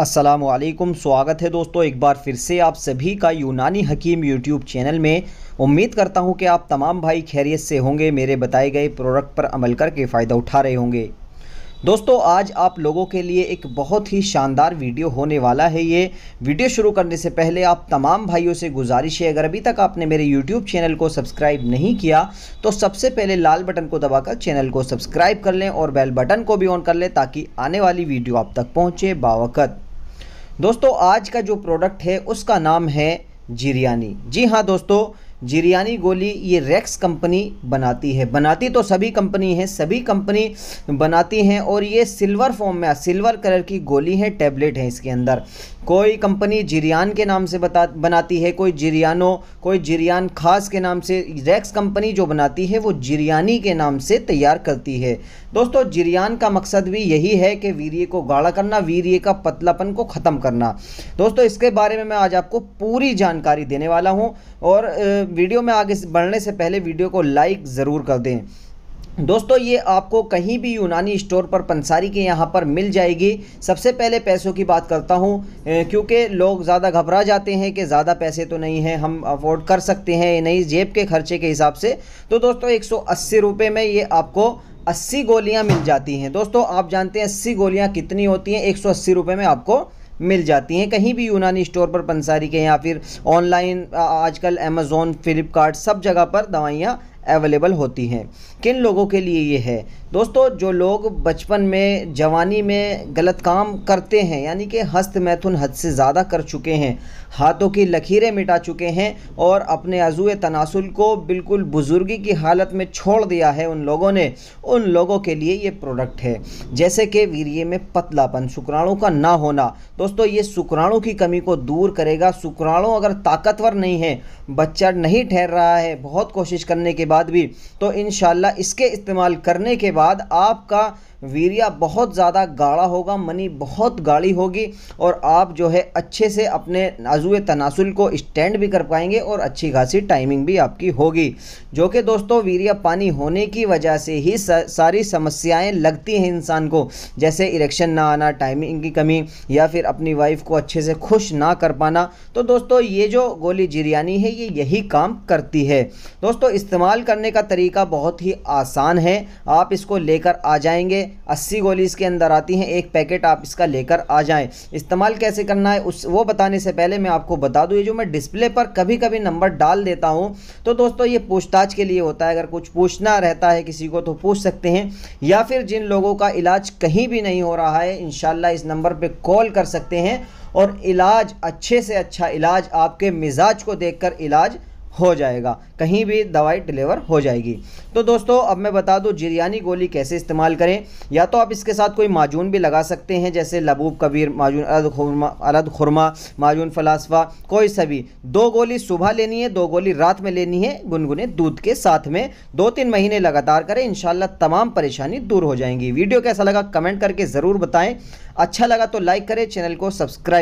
असलम स्वागत है दोस्तों एक बार फिर से आप सभी का यूनानी हकीम यूट्यूब चैनल में उम्मीद करता हूं कि आप तमाम भाई खैरियत से होंगे मेरे बताए गए प्रोडक्ट पर अमल करके फ़ायदा उठा रहे होंगे दोस्तों आज आप लोगों के लिए एक बहुत ही शानदार वीडियो होने वाला है ये वीडियो शुरू करने से पहले आप तमाम भाइयों से गुजारिश है अगर अभी तक आपने मेरे यूट्यूब चैनल को सब्सक्राइब नहीं किया तो सबसे पहले लाल बटन को दबाकर चैनल को सब्सक्राइब कर लें और बेल बटन को भी ऑन कर लें ताकि आने वाली वीडियो आप तक पहुँचे बावकत दोस्तों आज का जो प्रोडक्ट है उसका नाम है जिरयानी जी हाँ दोस्तों जिरयानी गोली ये रेक्स कंपनी बनाती है बनाती तो सभी कंपनी है सभी कंपनी बनाती हैं और ये सिल्वर फॉर्म में सिल्वर कलर की गोली है टैबलेट है इसके अंदर कोई कंपनी जिरियान के नाम से बता बनाती है कोई जिरियानो कोई जिरियान खास के नाम से रेक्स कंपनी जो बनाती है वो जिरयानी के नाम से तैयार करती है दोस्तों जिरियान का मकसद भी यही है कि वीरिए को गाढ़ा करना वीरिए का पतलापन को ख़त्म करना दोस्तों इसके बारे में मैं आज आपको पूरी जानकारी देने वाला हूँ और वीडियो में आगे बढ़ने से पहले वीडियो को लाइक ज़रूर कर दें दोस्तों ये आपको कहीं भी यूनानी स्टोर पर पंसारी के यहाँ पर मिल जाएगी सबसे पहले पैसों की बात करता हूँ क्योंकि लोग ज़्यादा घबरा जाते हैं कि ज़्यादा पैसे तो नहीं हैं हम अफोर्ड कर सकते हैं नहीं जेब के खर्चे के हिसाब से तो दोस्तों एक सौ में ये आपको अस्सी गोलियां मिल जाती हैं दोस्तों आप जानते हैं अस्सी गोलियां कितनी होती हैं एक सौ में आपको मिल जाती हैं कहीं भी यूनानी स्टोर पर पंसारी के या फिर ऑनलाइन आजकल अमेज़ोन फ्लिपकार्ट सब जगह पर दवाइयाँ अवेलेबल होती हैं किन लोगों के लिए ये है दोस्तों जो लोग बचपन में जवानी में गलत काम करते हैं यानी कि हस्त मैथुन हद से ज़्यादा कर चुके हैं हाथों की लकीरें मिटा चुके हैं और अपने अजू तनासुल को बिल्कुल बुज़ुर्गी की हालत में छोड़ दिया है उन लोगों ने उन लोगों के लिए ये प्रोडक्ट है जैसे कि वीरिए में पतलापन शुक्राणु का ना होना दोस्तों ये शुक्राणु की कमी को दूर करेगा शुक्राणु अगर ताकतवर नहीं है बच्चा नहीं ठहर रहा है बहुत कोशिश करने के बाद बाद भी तो इन इसके इस्तेमाल करने के बाद आपका वीरिया बहुत ज़्यादा गाढ़ा होगा मनी बहुत गाढ़ी होगी और आप जो है अच्छे से अपने नाजु तनासुल को स्टैंड भी कर पाएंगे और अच्छी खासी टाइमिंग भी आपकी होगी जो कि दोस्तों वीरिया पानी होने की वजह से ही सारी समस्याएं लगती हैं इंसान को जैसे इरेक्शन ना आना टाइमिंग की कमी या फिर अपनी वाइफ को अच्छे से खुश ना कर पाना तो दोस्तों ये जो गोली जिरयानी है ये यही काम करती है दोस्तों इस्तेमाल करने का तरीका बहुत ही आसान है आप इसको लेकर आ जाएंगे अस्सी गोलीज़ के अंदर आती हैं एक पैकेट आप इसका लेकर आ जाएँ इस्तेमाल कैसे करना है उस वो बताने से पहले मैं आपको बता दूँ ये जो मैं डिस्प्ले पर कभी कभी नंबर डाल देता हूँ तो दोस्तों ये पूछताछ के लिए होता है अगर कुछ पूछना रहता है किसी को तो पूछ सकते हैं या फिर जिन लोगों का इलाज कहीं भी नहीं हो रहा है इन इस नंबर पर कॉल कर सकते हैं और इलाज अच्छे से अच्छा इलाज आपके मिजाज को देखकर इलाज हो जाएगा कहीं भी दवाई डिलीवर हो जाएगी तो दोस्तों अब मैं बता दूं जिरयानी गोली कैसे इस्तेमाल करें या तो आप इसके साथ कोई माजून भी लगा सकते हैं जैसे लबूब कबीर माजून अरद खुरमा अरद खुरमा माजून फलासफा कोई सा भी दो गोली सुबह लेनी है दो गोली रात में लेनी है गुनगुने दूध के साथ में दो तीन महीने लगातार करें इन तमाम परेशानी दूर हो जाएंगी वीडियो कैसा लगा कमेंट करके ज़रूर बताएँ अच्छा लगा तो लाइक करें चैनल को सब्सक्राइब